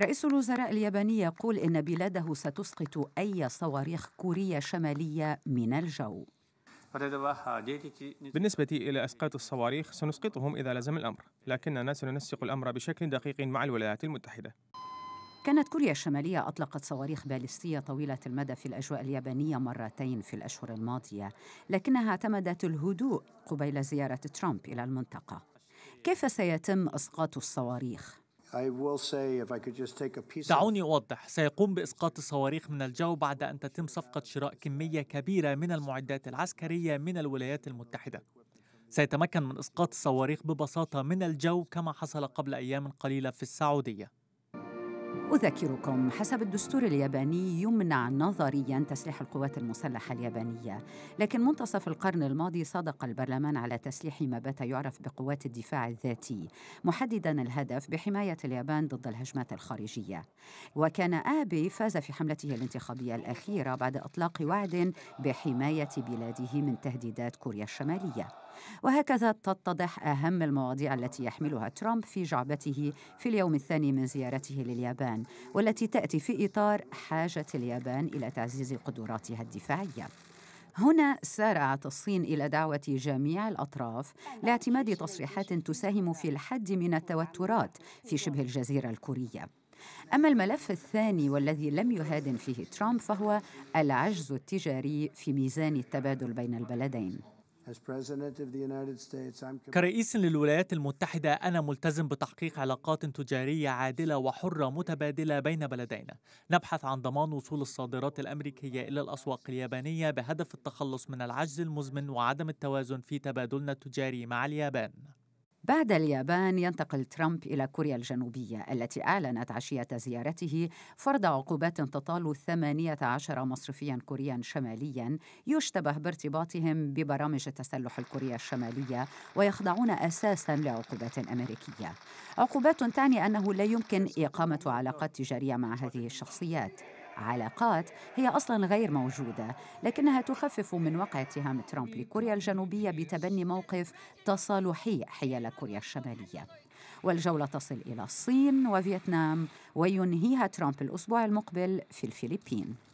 رئيس الوزراء الياباني يقول إن بلاده ستسقط أي صواريخ كوريا شمالية من الجو بالنسبة إلى إسقاط الصواريخ سنسقطهم إذا لزم الأمر لكننا سننسق الأمر بشكل دقيق مع الولايات المتحدة كانت كوريا الشمالية أطلقت صواريخ باليستية طويلة المدى في الأجواء اليابانية مرتين في الأشهر الماضية لكنها اعتمدت الهدوء قبيل زيارة ترامب إلى المنطقة كيف سيتم إسقاط الصواريخ؟ دعوني أوضح سيقوم بإسقاط الصواريخ من الجو بعد أن تتم صفقة شراء كمية كبيرة من المعدات العسكرية من الولايات المتحدة سيتمكن من إسقاط الصواريخ ببساطة من الجو كما حصل قبل أيام قليلة في السعودية أذكركم حسب الدستور الياباني يمنع نظريا تسليح القوات المسلحة اليابانية لكن منتصف القرن الماضي صدق البرلمان على تسليح ما بات يعرف بقوات الدفاع الذاتي محددا الهدف بحماية اليابان ضد الهجمات الخارجية وكان آبي فاز في حملته الانتخابية الأخيرة بعد إطلاق وعد بحماية بلاده من تهديدات كوريا الشمالية وهكذا تتضح أهم المواضيع التي يحملها ترامب في جعبته في اليوم الثاني من زيارته لليابان والتي تأتي في إطار حاجة اليابان إلى تعزيز قدراتها الدفاعية هنا سارعت الصين إلى دعوة جميع الأطراف لاعتماد تصريحات تساهم في الحد من التوترات في شبه الجزيرة الكورية أما الملف الثاني والذي لم يهادن فيه ترامب فهو العجز التجاري في ميزان التبادل بين البلدين كرئيس للولايات المتحدة أنا ملتزم بتحقيق علاقات تجارية عادلة وحرة متبادلة بين بلدينا. نبحث عن ضمان وصول الصادرات الأمريكية إلى الأسواق اليابانية بهدف التخلص من العجز المزمن وعدم التوازن في تبادلنا التجاري مع اليابان. بعد اليابان ينتقل ترامب إلى كوريا الجنوبية التي أعلنت عشية زيارته فرض عقوبات تطال 18 مصرفيا كوريا شماليا يشتبه بارتباطهم ببرامج التسلح الكورية الشمالية ويخضعون أساسا لعقوبات أمريكية عقوبات تعني أنه لا يمكن إقامة علاقات تجارية مع هذه الشخصيات علاقات هي اصلا غير موجوده لكنها تخفف من وقع اتهام ترامب لكوريا الجنوبيه بتبني موقف تصالحي حيال كوريا الشماليه والجولة تصل إلى الصين وفيتنام وينهيها ترامب الأسبوع المقبل في الفلبين